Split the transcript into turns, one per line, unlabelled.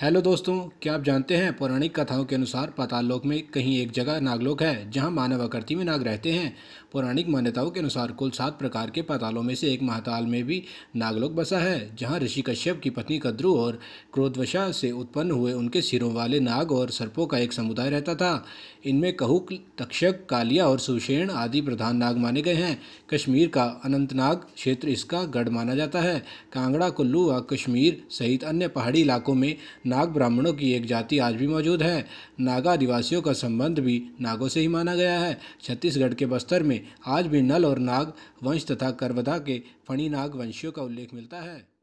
hello दोस्तों क्या आप जानते हैं पौराणिक कथाओं के अनुसार पाताल लोक में कहीं एक जगह नागलोक है जहां मानव आकृति में नाग रहते हैं पौराणिक मान्यताओं के अनुसार कुल सात प्रकार के पातालों में से एक महाताल में भी नागलोक बसा है जहां ऋषि कश्यप की पत्नी कद्रु और क्रोधवशा से उत्पन्न हुए उनके सिरों वाले नाग और सर्पों का एक समुदाय रहता था इनमें कहूक तक्षक कालिया और सुषेण आदि प्रधान नाग माने गए हैं कश्मीर का अनंतनाग क्षेत्र इसका गढ़ माना जाता है कांगड़ा कुल्लू व कश्मीर सहित अन्य पहाड़ी इलाकों में नाग ब्राह्मणों की एक जाति आज भी मौजूद है नागा आदिवासियों का संबंध भी नागों से ही माना गया है छत्तीसगढ़ के बस्तर में आज भी नल और नाग वंश तथा करवदा के फणी नाग वंशियों का उल्लेख मिलता
है